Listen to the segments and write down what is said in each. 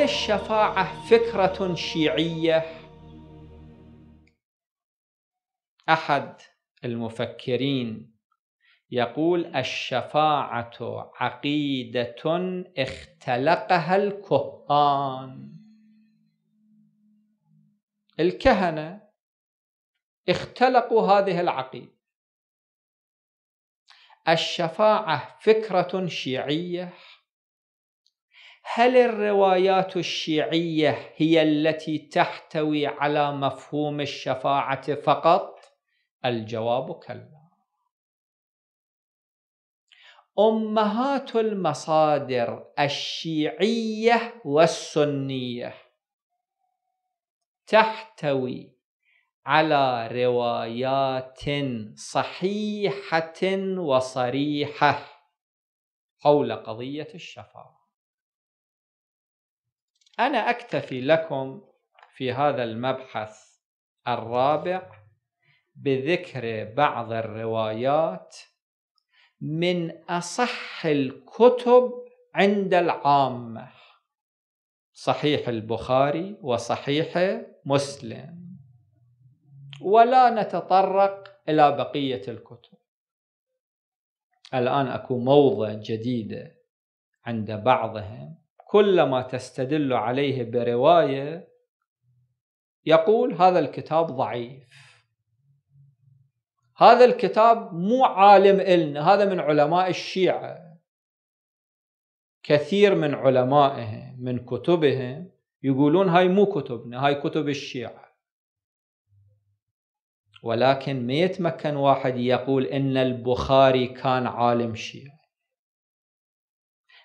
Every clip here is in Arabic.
هل الشفاعة فكرة شيعية؟ أحد المفكرين يقول الشفاعة عقيدة اختلقها الكهان الكهنة اختلقوا هذه العقيدة الشفاعة فكرة شيعية هل الروايات الشيعية هي التي تحتوي على مفهوم الشفاعة فقط؟ الجواب كلا أمهات المصادر الشيعية والسنية تحتوي على روايات صحيحة وصريحة حول قضية الشفاعة أنا أكتفي لكم في هذا المبحث الرابع بذكر بعض الروايات من أصح الكتب عند العامة صحيح البخاري وصحيح مسلم ولا نتطرق إلى بقية الكتب الآن أكو موضة جديدة عند بعضهم كلما تستدل عليه بروايه يقول هذا الكتاب ضعيف هذا الكتاب مو عالم إلنا هذا من علماء الشيعة كثير من علمائهم من كتبهم يقولون هاي مو كتبنا هاي كتب الشيعة ولكن ما يتمكن واحد يقول إن البخاري كان عالم شيعة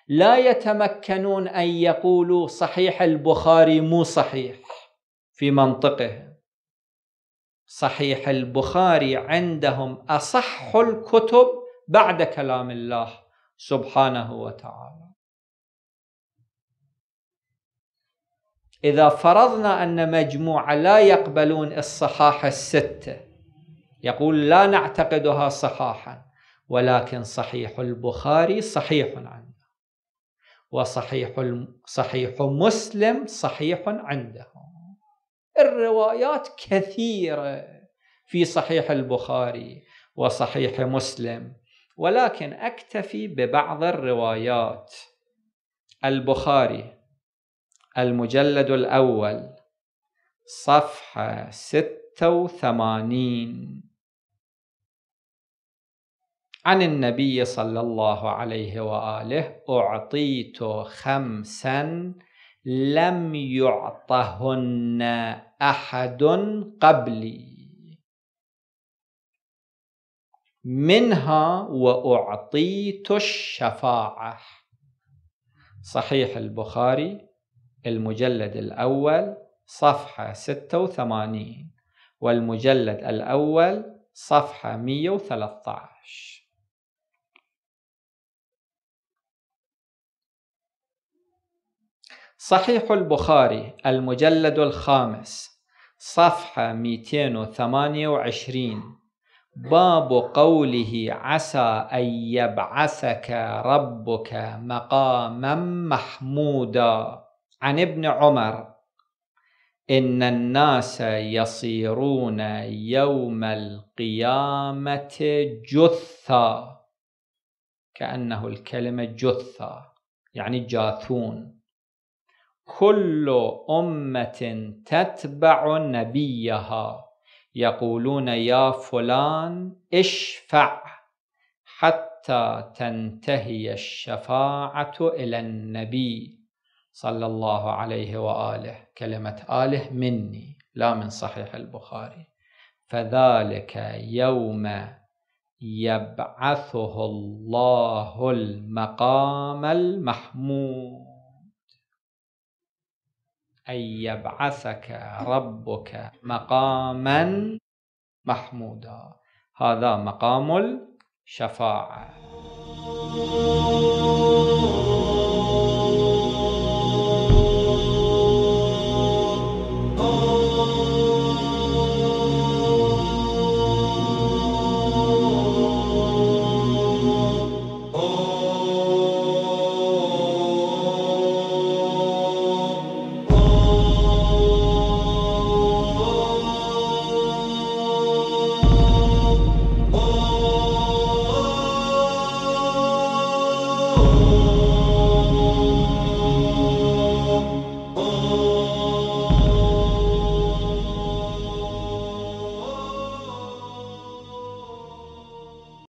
لا يتمكنون أن يقولوا صحيح البخاري مو صحيح في منطقهم صحيح البخاري عندهم أصح الكتب بعد كلام الله سبحانه وتعالى إذا فرضنا أن مجموعة لا يقبلون الصحاح الستة يقول لا نعتقدها صحاحا ولكن صحيح البخاري صحيح عنه وصحيح صحيح مسلم صحيح عنده الروايات كثيرة في صحيح البخاري وصحيح مسلم ولكن أكتفي ببعض الروايات البخاري المجلد الأول صفحة ستة وثمانين عن النبي صلى الله عليه وآله أعطيت خمسا لم يعطهن أحد قبلي منها وأعطيت الشفاعة صحيح البخاري المجلد الأول صفحة 86 والمجلد الأول صفحة 113 صحيح البخاري المجلد الخامس صفحة 228 باب قوله عسى أن يبعثك ربك مقاما محمودا عن ابن عمر إن الناس يصيرون يوم القيامة جثا كأنه الكلمة جثة يعني جاثون كل أمة تتبع نبيها يقولون يا فلان اشفع حتى تنتهي الشفاعة إلى النبي صلى الله عليه وآله كلمة آله مني لا من صحيح البخاري فذلك يوم يبعثه الله المقام المحمود أن يبعثك ربك مقاما محمودا هذا مقام الشفاعة